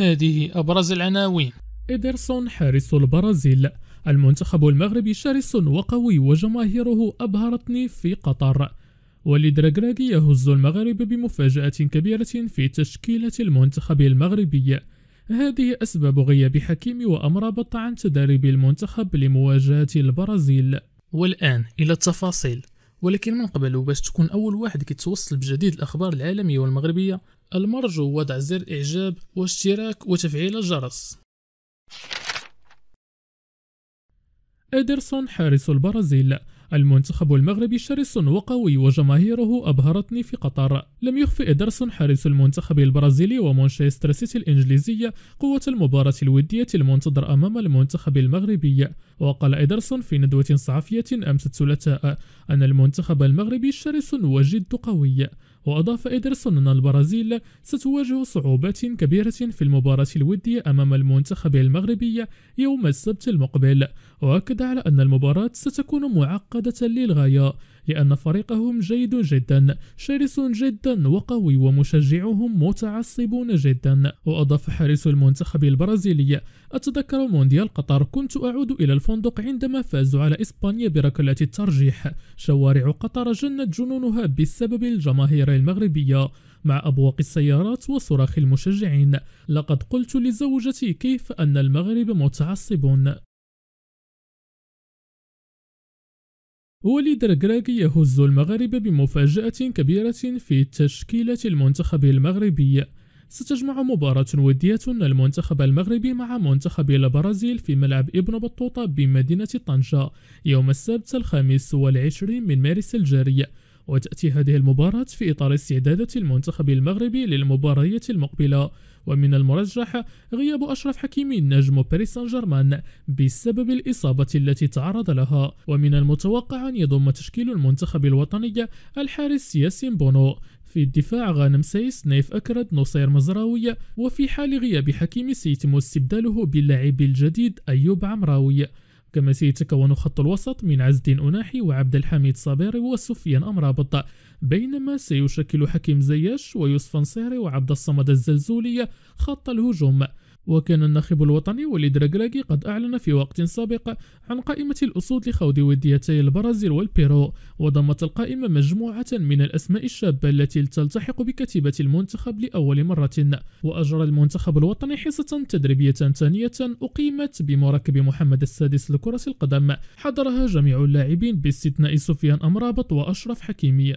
هذه أبرز العناوين إدرسون حارس البرازيل المنتخب المغربي شرس وقوي وجماهيره أبهرتني في قطر وليد يهز المغرب بمفاجأة كبيرة في تشكيلة المنتخب المغربي هذه أسباب غياب حكيمي وأمرابط عن تدريب المنتخب لمواجهة البرازيل والآن إلى التفاصيل ولكن من قبل باش تكون أول واحد كيتوصل بجديد الأخبار العالمية والمغربية المرجو وضع زر إعجاب واشتراك وتفعيل الجرس إدرسون حارس البرازيل المنتخب المغربي شرس وقوي وجماهيره أبهرتني في قطر لم يخفئ درس حارس المنتخب البرازيلي ومانشستر سيتي الإنجليزية قوة المباراة الودية المنتظر أمام المنتخب المغربي وقال إدرسون في ندوة صحفية أمس الثلاثاء أن المنتخب المغربي شرس وجد قوي وأضاف إدرسون أن البرازيل ستواجه صعوبات كبيرة في المباراة الودية أمام المنتخب المغربي يوم السبت المقبل وأكد على أن المباراة ستكون معقدة للغاية لأن فريقهم جيد جدا شرس جدا وقوي ومشجعهم متعصبون جدا وأضاف حارس المنتخب البرازيلي أتذكر مونديال قطر كنت أعود إلى الفندق عندما فازوا على إسبانيا بركلات الترجيح شوارع قطر جنت جنونها بسبب الجماهير المغربية مع أبواق السيارات وصراخ المشجعين لقد قلت لزوجتي كيف أن المغرب متعصبون وليد الكراكي يهز المغرب بمفاجأة كبيرة في تشكيلة المنتخب المغربي ستجمع مباراة ودية المنتخب المغربي مع منتخب البرازيل في ملعب ابن بطوطة بمدينة طنجة يوم السبت الخامس والعشرين من مارس الجاري وتأتي هذه المباراة في إطار استعدادات المنتخب المغربي للمبارية المقبلة ومن المرجح غياب أشرف حكيمي نجم باريس سان جيرمان بسبب الإصابة التي تعرض لها ومن المتوقع أن يضم تشكيل المنتخب الوطني الحارس ياسين بونو في الدفاع غانم سيس نيف أكرد نصير مزراوي وفي حال غياب حكيمي سيتم استبداله باللاعب الجديد أيوب عمراوي كما سيتكون خط الوسط من عز الدين أناحي وعبد الحميد صابيري وسفيان أمرابط بينما سيشكل حكيم زياش ويوسف نصيري وعبد الصمد الزلزولي خط الهجوم وكان الناخب الوطني وليد ركراكي قد أعلن في وقت سابق عن قائمة الأسود لخوض وديتي البرازيل والبيرو وضمت القائمة مجموعة من الأسماء الشابة التي تلتحق بكتيبة المنتخب لأول مرة وأجرى المنتخب الوطني حصة تدريبية ثانية أقيمت بمركب محمد السادس لكرة القدم حضرها جميع اللاعبين باستثناء سفيان أمرابط وأشرف حكيمي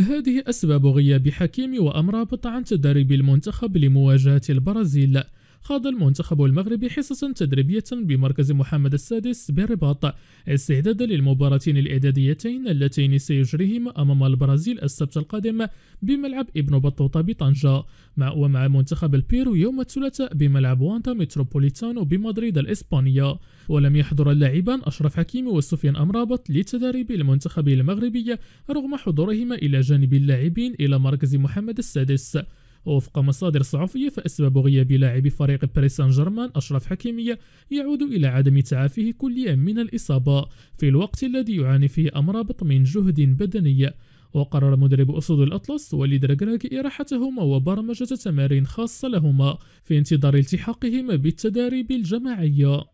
هذه أسباب غياب حكيمي وأمرابط عن تدريب المنتخب لمواجهة البرازيل خاض المنتخب المغربي حصة تدريبية بمركز محمد السادس بالرباط استعدادا للمباراتين الإعداديتين اللتين سيجريهما أمام البرازيل السبت القادم بملعب ابن بطوطة بطنجة مع ومع منتخب البيرو يوم الثلاثاء بملعب وانتا متروبوليتانو بمدريد الإسبانية ولم يحضر اللاعبان أشرف حكيمي وسفيان أمرابط لتدريب المنتخب المغربي رغم حضورهما إلى جانب اللاعبين إلى مركز محمد السادس ووفق مصادر صحفية فأسباب غياب لاعب فريق باريس سان جيرمان أشرف حكيمية يعود إلى عدم تعافيه كليا من الإصابة في الوقت الذي يعاني فيه أمرابط من جهد بدني وقرر مدرب أسود الأطلس وليد راكراك إراحتهما وبرمجة تمارين خاصة لهما في انتظار التحاقهما بالتدريب الجماعية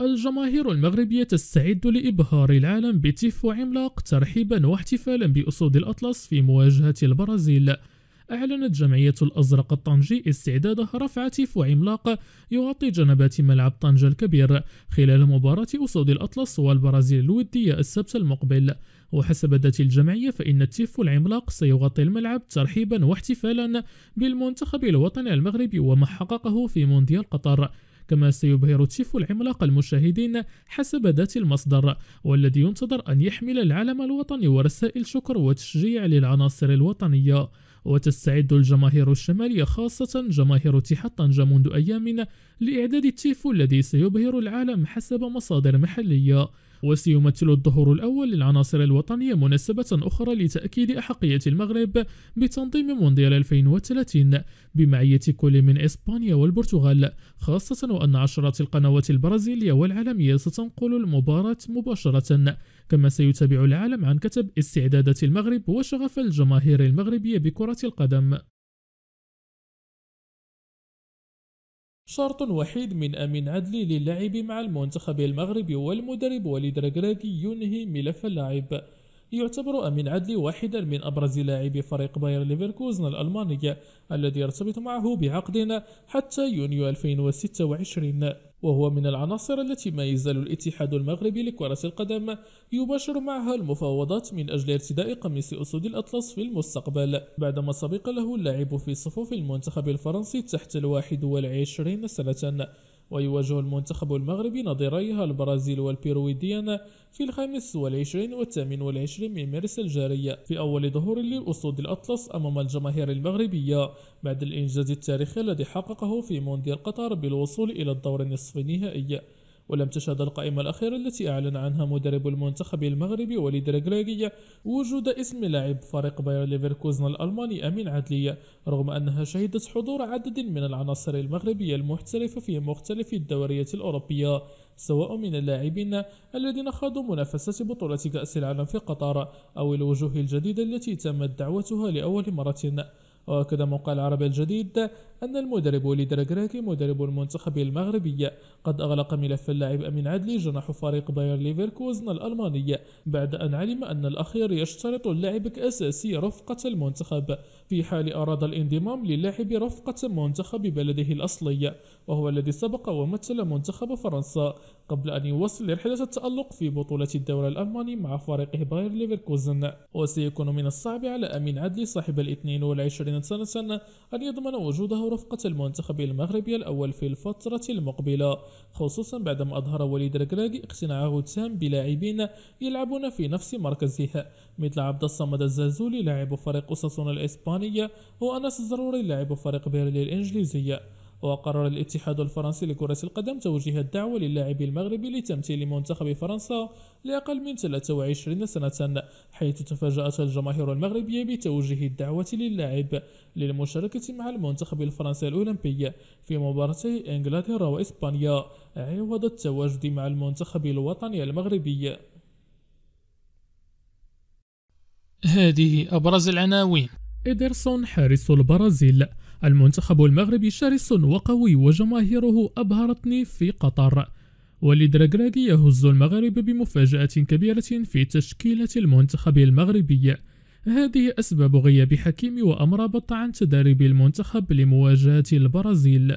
الجماهير المغربية تستعد لإبهار العالم بتيف عملاق ترحيبا واحتفالا بأسود الأطلس في مواجهة البرازيل أعلنت جمعية الأزرق الطنجي استعدادها رفع تيف عملاق يغطي جنبات ملعب طنجة الكبير خلال مباراة أسود الأطلس والبرازيل الودية السبت المقبل وحسب ذات الجمعية فإن التيف العملاق سيغطي الملعب ترحيبا واحتفالا بالمنتخب الوطني المغربي وما حققه في مونديال قطر كما سيبهر تيفو العملاق المشاهدين حسب ذات المصدر والذي ينتظر أن يحمل العلم الوطني ورسائل شكر وتشجيع للعناصر الوطنية وتستعد الجماهير الشمالية خاصة جماهير طنجة منذ أيام لإعداد التيفو الذي سيبهر العالم حسب مصادر محلية وسيمثل الظهور الأول للعناصر الوطنية مناسبة أخرى لتأكيد أحقية المغرب بتنظيم مونديال 2030 بمعية كل من إسبانيا والبرتغال خاصة وأن عشرات القنوات البرازيلية والعالمية ستنقل المباراة مباشرة كما سيتابع العالم عن كتب استعدادات المغرب وشغف الجماهير المغربية بكرة القدم شرط وحيد من أمين عدلي للعب مع المنتخب المغربي والمدرب وليد ركراكي ينهي ملف اللاعب يعتبر أمين عدلي واحدا من أبرز لاعبي فريق باير ليفركوزن الألماني الذي يرتبط معه بعقد حتى يونيو 2026 وهو من العناصر التي ما يزال الاتحاد المغربي لكرة القدم يباشر معها المفاوضات من أجل ارتداء قميص أسود الأطلس في المستقبل بعدما سبق له اللعب في صفوف المنتخب الفرنسي تحت الواحد والعشرين سنة ويواجه المنتخب المغربي نظيريها البرازيل والبيرويديان في الخامس والعشرين والثامن والعشرين من مارس الجارية في أول ظهور للأسود الأطلس أمام الجماهير المغربية بعد الإنجاز التاريخي الذي حققه في مونديال قطر بالوصول إلى الدور النصف النهائي ولم تشهد القائمة الأخيرة التي أعلن عنها مدرب المنتخب المغربي وليد ركراكية وجود اسم لاعب فريق باير ليفركوزن الألماني أمين عدلية رغم أنها شهدت حضور عدد من العناصر المغربية المحترفة في مختلف الدوريات الأوروبية سواء من اللاعبين الذين خاضوا منافسة بطولة كأس العالم في قطر أو الوجوه الجديدة التي تمت دعوتها لأول مرة وأكد موقع العربي الجديد أن المدرب وليد ركراكي مدرب المنتخب المغربي قد أغلق ملف اللاعب أمين عدلي جناح فريق باير ليفركوزن الألماني بعد أن علم أن الأخير يشترط اللاعب كأساسي رفقة المنتخب في حال أراد الانضمام للاعب رفقة منتخب بلده الأصلي وهو الذي سبق ومثل منتخب فرنسا قبل أن يواصل رحلة التألق في بطولة الدوري الألماني مع فريقه باير ليفركوزن وسيكون من الصعب على أمين عدلي صاحب الاثنين 22 سنة, أن يضمن وجوده رفقة المنتخب المغربي الأول في الفترة المقبلة خصوصا بعدما أظهر وليد ركراك اقتناعه التام بلاعبين يلعبون في نفس مركزه مثل عبد الصمد الزازولي لاعب فريق أساسنا الإسبانية وأنس الزروري لاعب فريق بيرلي الإنجليزية وقرر الاتحاد الفرنسي لكرة القدم توجيه الدعوة للاعب المغربي لتمثيل منتخب فرنسا لأقل من 23 سنة حيث تفاجأت الجماهير المغربية بتوجيه الدعوة للاعب للمشاركة مع المنتخب الفرنسي الأولمبي في مباراتي إنجلترا وإسبانيا عوض التواجد مع المنتخب الوطني المغربي هذه أبرز العناوين إدرسون حارس البرازيل المنتخب المغربي شرس وقوي وجماهيره أبهرتني في قطر وليد يهز المغرب بمفاجأة كبيرة في تشكيلة المنتخب المغربي هذه أسباب غياب حكيم وأمرابط عن تدريب المنتخب لمواجهة البرازيل